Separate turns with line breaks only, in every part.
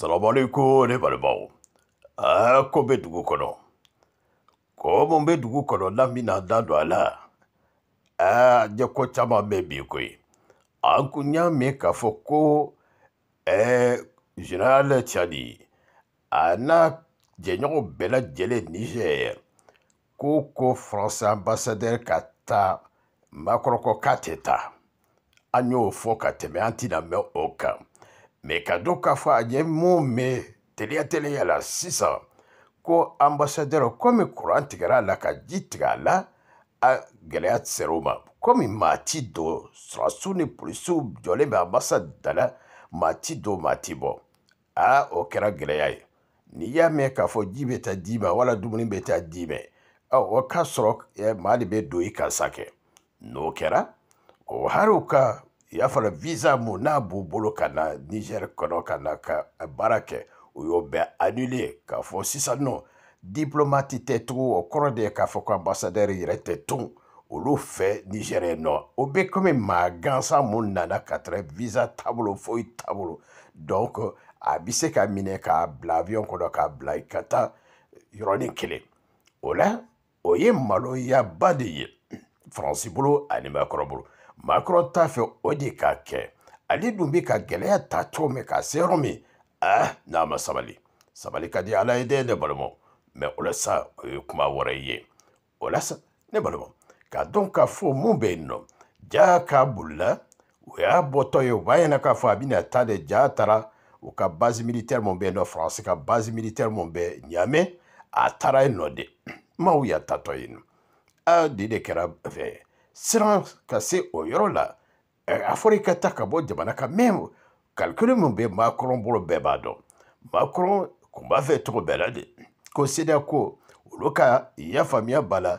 salamualeykum ne balimaw aa ko bɛ dugu kɔnɔ ko mun bɛ dugu kɔnɔ n'an bɛna da don a la aa jɛ ko caman bɛ bi koyi an kun y'a mɛn k'a fɔ ko ɛɛ general cadi a n'a jɛɲɔgɔn bɛɛ lajɛlen niger ko ko france ambassadeur ka taa makɔrɔkɔ k'a tɛ taa an y'o fɔ ka tɛmɛ an tɛna mɛn o kan. mekado k'a fɔ a ye mun mɛn teliya teliya la sisan ko ambasadɛrɛ komi kuran tigɛra la ka ji tigɛ a la a gɛlɛya sɛrɛ ma komi maa do don ni polisiw jɔlen bɛ amasa dala la do ti bɔ o kɛra gɛlɛya ye n'i y'a mɛn k'a fɔ ji bɛ ta d'i ma wala dumuni bɛ ta d'i ma o k'a sɔrɔ e, maa de bɛ don i kan sa kɛ n'o kɛra o hali ka i y'a fɔra visa mun n'a b'u bolo ka na nigɛri kɔnɔ ka na ka baara kɛ u y'o bɛɛ anule k'a fɔ sisan nɔ diplomati tɛ tugun o kɔrɔ de ye k'a fɔ ko ambasadɛri yɛrɛ tɛ tun olu fɛ nigɛri nɔ o bɛ komi maa gansan mun nana ka tɛrɛ visa taabolo foyi taabolo donc a bɛ se ka minɛ k'a bila avion kɔnɔ k'a bila i ka taa yɔrɔnin kelen o la o ye maloyaba de ye faransi bolo ani makɔrɔ bolo Makro ta fe odi ah, non, ka ke. Ali dounbi ka gele non. ya tatou me ka seromi. Ah, nama Samali. Samali ka di alay de nebolo moun. Me oulesa, kouyou kouma woreye. Olesa, nebolo moun. Ka don ka foun moun be yon. Dja Kaboula, ouya botoye wayan na ka foun abine atade dja tara ou ka baz militèr moun be yon fransi ka baz militèr moun be nyame atare yon de. Mou ya tatoye yon. Ah, Adide kerab veye. siran ka se o yɔrɔ la a fɔra i ka taa ka bɔ jamana kan mɛ kalikulu min bɛ makɔrɔn bolo bɛɛ b'a dɔn makɔrɔn kun b'a fɛ cogo bɛɛ la de ko seda ko olu ka yafaamuya b'a la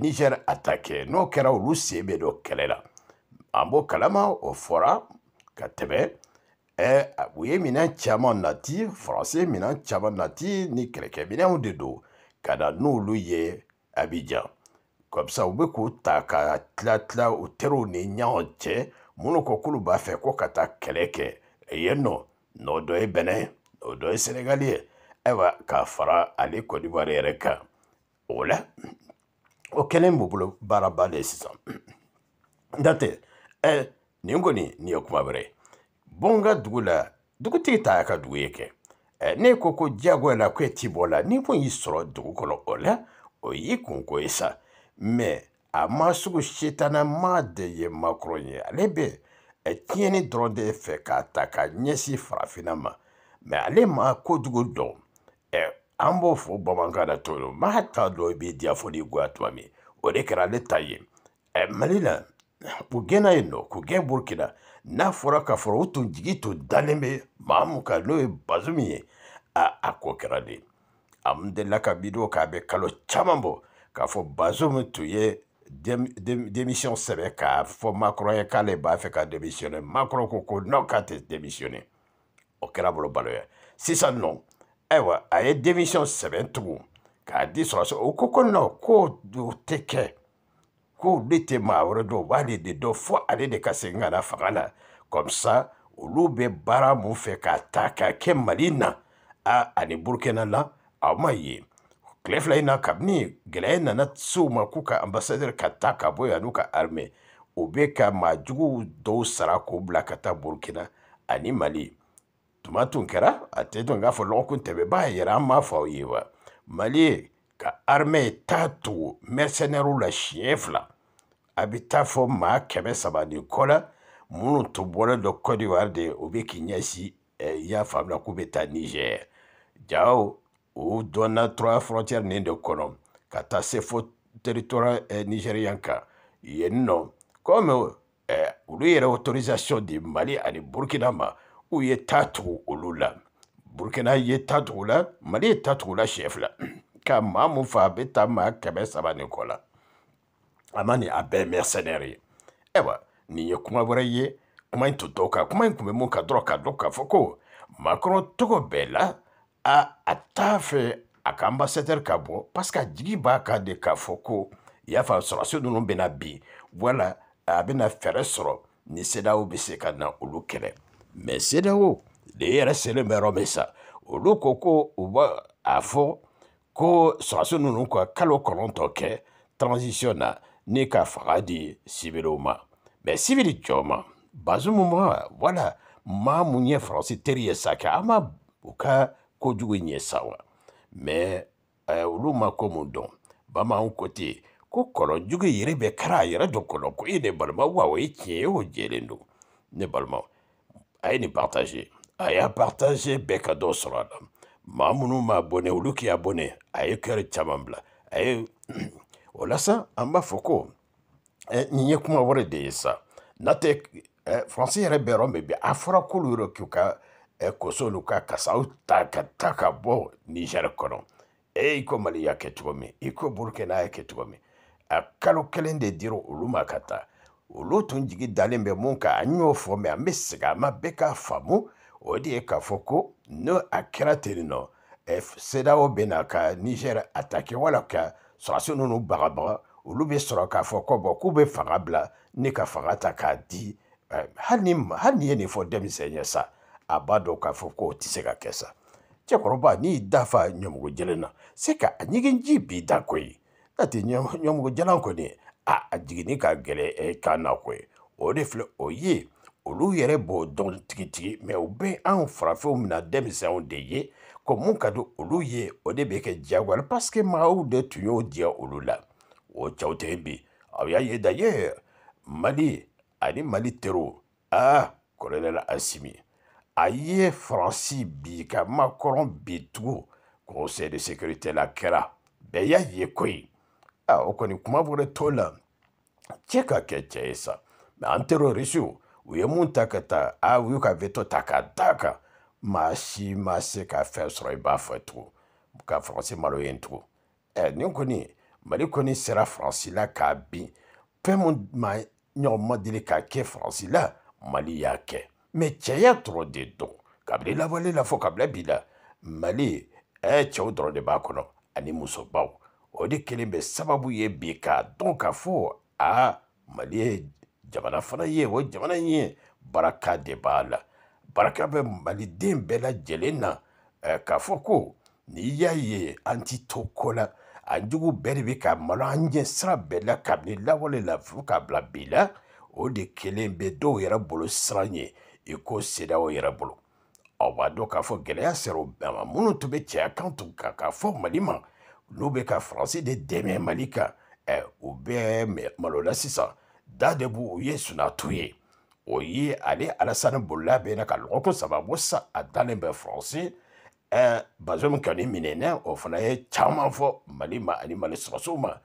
niger a ta kɛ n'o kɛra olu sen bɛ dɔ kɛlɛ la an b'o kalama o fɔra ka tɛmɛ u ye minɛn caman nati faransi minɛn caman nati ni kɛlɛkɛminɛnw de don ka na n'olu ye abijan kabisa u bɛ k'u ta ka tila tila u teriw ni ɲɔgɔn cɛ minnu ko k'olu b'a fɛ ko ka taa kɛlɛ kɛ yen nɔ n'o dɔ ye bɛnɛ ye n'o dɔ ye senegali ye ayiwa k'a fara ale kɔdiwari yɛrɛ kan o la o kɛlen b'u bolo baaraba de ye sisan n'o ɛ nin kɔni nin ye kuma wɛrɛ ye bon ka dugu la dugutigi t'a ka dugu ye kɛ e, ne ko ko diyagoya la ko e ti bɔ la ni kun y'i sɔrɔ dugu kɔnɔ o la o y'i kunko ye sa mɛ a ma sugu ma de ye Macron ye ale bɛ tiɲɛni dɔrɔn de fɛ k'a ta ka ɲɛsin farafinna ma mɛ ale ma kojugu dɔn an b'o fɔ bamanankan na cogo don t'a dɔn i b'i diya fɔ n'i goya tuma min o de kɛra ale ta ye mali la u gɛnna yen nɔ k'u gɛn burukina n'a fɔra k'a fɔra u tun jigi tun dalen bɛ maa mun kan n'o ye bazu min ye a ko kɛra de a mun delila ka bidon k'a bɛ kalo caman bɔ k'a fɔ bazum tun ye démission sɛbɛ k'a fɔ makɔrɔ ye k'ale b'a fɛ ka démissionner makɔrɔ ko ko non k'a tɛ démissionner o kɛra bolo balo ye sisan nɔ ayiwa a ye démission sɛbɛn tugun k'a di sɔrɔsɔ o ko ko non ko o tɛ kɛ ko ne tɛ maa wɛrɛ dɔn u b'ale de dɔn fo ale de ka segin ka na fanga la comme ça olu bɛ baara mun fɛ k'a ta k'a kɛ mali na a ani burukina la a ma ye kile fila in na kabini gɛlɛya nana se u ma k'u ka ambasadɛri ka taa ka bɔ yan n'u ka arime o bɛ ka maajugu dɔw sara k'o bila ka taa burukina ani mali tuma tun kɛra a tɛ dɔn k'a fɔ lɔgɔkun tɛmɛbaa yɛrɛ an m'a fɔ aw ye wa mali ye ka arime ye taa tugu mɛrisɛnɛriw la siɲɛ fila a bɛ taa fɔ maa kɛmɛ saba ni kɔ la minnu tun bɔlen don kɔdiwari de o bɛ k'i ɲɛsin i y'a faamuya k'u bɛ taa nizɛri jaw u donna tura frontière nin de kɔnɔ ka taa se fo territoire eh, nigérian kan yen nɔ comme eh, olu yɛrɛ autorisation di mali ani burkina ma u ye taa tugu olu la burkina ye taa tugu la mali ye taa tugu la siɲɛ fila ka maa mun fa a bɛ taa maa kɛmɛ saba nin kɔ la a ma nin a bɛɛ mercenaire ye ayiwa nin ye kuma wɛrɛ ye kuma in to dɔw kan kuma in kun bɛ mun kan ka k'a fɔ ko makɔrɔ tɔgɔ bɛɛ la a a t'a fɛ a ka ambassadɛr ka bɔ parce que a jigi b'a kan de k'a fɔ ko i y'a fa sɔrɔdasi ninnu bɛna bin wala a bɛna fɛɛrɛ sɔrɔ ni sedaw bɛ se ka na olu kɛlɛ mɛ sedaw de yɛrɛ selen bɛ yɔrɔ min sa olu ko ko u b'a a fɔ ko sɔrɔdasi ninnu ka kalo kɔnɔntɔn kɛ transition na ni ka faga di sibiriw ma mɛ sibiri jɔ ma bazumu ma wala maa mun ye faransi teri ye sa kɛ an ma u ka kojugu ɲɛ sa wa mɛ olu ma ko mun dɔn bamananw ko ten ko kɔlɔnjugu yɛrɛ bɛ kɛra a yɛrɛ ko ye ne balima wa o ye tiɲɛ ye o jɛlen don ne balima a ye nin partage a y'a partage bɛɛ ka dɔ sɔrɔ a la maa minnu m'a bɔnɛ olu k'i y'a bɔnɛ a ye kɛra caman bila a ye o la sa an b'a fɔ ko eh, nin ye kuma wɛrɛ de ye sa n'a tɛ eh, faransi yɛrɛ bɛ yɔrɔ min bi a fɔra k'olu yɛrɛ k'u ka ekosoluka kasaw ta ka ta ka bɔ niger kɔnɔ e i ko mali y'a kɛ cogo min i ko burukina y'a kɛ cogo min a kalo kelen de dira olu ma ka taa olu tun jigi dalen bɛ mun kan an y'o fɔ mɛ an bɛ segin a ma bɛɛ k'a faamu o de ye k'a fɔ ko n'o a kɛra ten nɔ sedaw bɛ na ka niger atake wala ka sɔrɔsi ninnu bagabaga olu bɛ sɔrɔ k'a fɔ ko bɔn k'u bɛ fanga bila ne ka fanga ta k'a di eh, hali ni ye nin fɔ denmisɛn ye sa a b'a dɔn k'a fɔ k'o tɛ se ka kɛ sa cɛkɔrɔba n'i dafa ɲɛmɔgɔ jɛlen na se ka a ɲɛgɛn ji b'i da ko ye n'a tɛ ɲɛmɔgɔ jalan kɔni a a jiginni ka gɛlɛ e, k'a um na ko ye o de filɛ o ye olu yɛrɛ b'o dɔn tigitigi mɛ o bɛ anw farafinw mina denmisɛnw de ye ko mun ka di olu ye o de bɛ kɛ diyagoya paseke maaw de tun y'o diya olu la o cɛw tɛ bi aw y'a ye da ye mali ani mali teriw aa kɔlɔlɔ la asimi a ye faransi bi ka makɔrɔn bi tugun conseil de sécurité la kɛra bɛɛ y'a ye ko ye a o kɔni kuma wɛrɛ t'o la cɛ ka kɛ cɛ ye sa mɛ an terorisiw u ye mun ta ka taa a u y'u ka veto ta ka da kan maa si ma se ka fɛn sɔrɔ i b'a fɛ tugun ka faransi malo yen tugun ɛ nin kɔni mali kɔni sera faransi la k'a bin fɛn min ma ɲɔgɔn ma deli k'a kɛ faransi la mali y'a kɛ mɛ cɛ ya dɔrɔn de dɔn kabila i lawale la fɔ kabila bi la mali ɛ cɛw dɔrɔn de b'a kɔnɔ ani musobaw o de kelen bɛ sababu ye bi k'a dɔn k'a fɔ a mali ye jamana fana ye o jamana in ye baraka de b'a la baraka bɛ maliden bɛɛ lajɛlen na eh, k'a fɔ ko n'i y'a ye an ti to ko la an jugu bɛɛ de bɛ ka malo an ɲɛ sira bɛɛ la kabini lawale la fo k'a bila bi la o de kelen bɛ dɔw yɛrɛ bolo siran ye i ko sedaw yɛrɛ bolo aw b'a dɔn k'a fɔ gɛlɛya sera o bɛɛ ma minnu tun bɛ cɛya kan tun kan k'a fɔ mali ma n'u bɛ ka faransi de dɛmɛ mali kan ɛ o bɛɛ malo la sisan da de b'u o ye sunatu ye o ye ale alasani bolila bɛ na ka lɔgɔkun saba bɔ sa a dalen bɛ faransi ɛ bazɔn kɔni minɛnɛ o fana ye caman fɔ mali ma ani mali sɔrɔsiw ma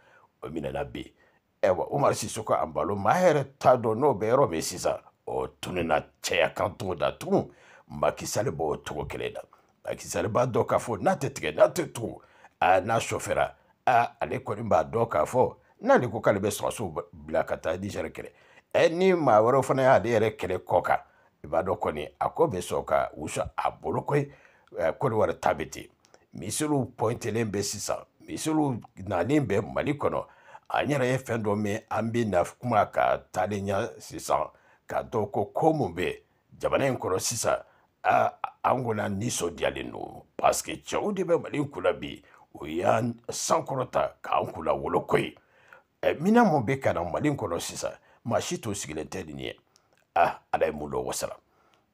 o minɛna bi ayiwa umaru sisoko an balo maa yɛrɛ t'a dɔn n'o bɛ yɔrɔ min sisan o tunu na cɛya kan cogo da tugun makisali b'o cogo kelen na makisali b'a dɔn k'a fɔ n'a tɛ tigɛ n'a tɛ tugu a n'a sɔfɛra a ale kɔni b'a dɔn k'a fɔ n'ale ko k'ale bɛ sɔrɔsiw bila ka taa nizɛri kɛlɛ ɛ ni maa wɛrɛw fana y'ale yɛrɛ kɛlɛ kɔ kan i b'a dɔn kɔni a ko bɛ sɔn ka wusu a bolo koyi kɔdiwari ta bɛ ten misiriw pɔntelen bɛ sisan misiriw nalen bɛ mali kɔnɔ an yɛrɛ ye fɛn dɔ min an bɛ na kuma ka taalen ɲɛ sisan k'a dɔn ko ko mun bɛ jamana in kɔrɔ sisan aa an kɔni an nisɔndiyalen don parce que cɛw de bɛ mali kunna bi o y'an sankɔrɔta k'an kunna woloko ye ɛ mina mun bɛ ka na mali kɔnɔ sisan maa si t'o sigilen tɛ nin ye ah ala ye mun dɔ wasara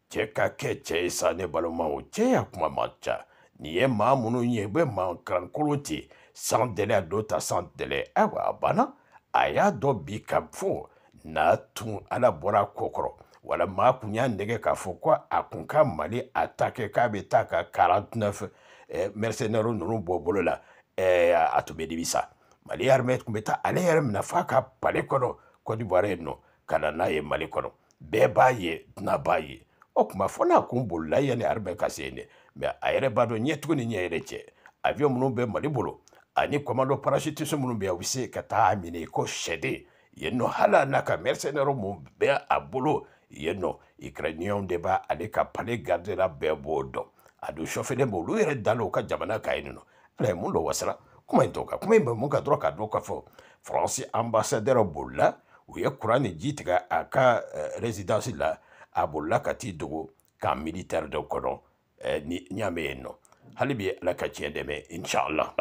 cɛ ka kɛ cɛ ye sa ne balimaw cɛ y'a kuma man ca nin ye maa minnu ye u bɛ maa kalankolon ten san dɛlɛ a dɔ ta san dɛlɛ ayiwa a banna a y'a dɔn bi ka fɔ n'a tun ala bɔra kɔ kɔrɔ wala maa kun y'a nɛgɛ k'a fɔ ko a kun ka mali a ta kɛ k'a bɛ taa ka karantinɛf mɛrisɛnɛri ninnu bɔ bolo la a tun bɛ dimi sa mali armɛ tun bɛ taa ale yɛrɛ minɛ f'a ka pale kɔnɔ kɔdiwari yen nɔ ka na n'a ye mali kɔnɔ bɛɛ b'a ye dunan b'a ye o kuma fɔ n'a kun bolila yanni armɛ ka se yen dɛ mɛ a yɛrɛ b'a dɔn ɲɛtugu ni ɲɛ yɛrɛ cɛ avion minnu bɛ mali bolo ani commando parachutiste minnu bɛ yan u bɛ se ka taa minɛ ko sɛden yen hala hali a n'a ka mɛrisɛnɛrɛw mun bɛ a bolo yen nɔ de b'a ale ka pale garidela bɛɛ b'o dɔn a don sɔfɛlen bɛ olu yɛrɛ ka jamana ka yen ale ala ye mun kuma ntoka kuma in bɛ mun kan dɔrɔn k'a dɔn k'a fɔ faransi ambassadɛr bolila u ye kuran jitiga ji tigɛ a ka résidence la a bolila ka t'i dogo k'a militaire dɔ kɔnɔ ni n y'a mɛn yen ka tiɲɛ dɛmɛ inshallah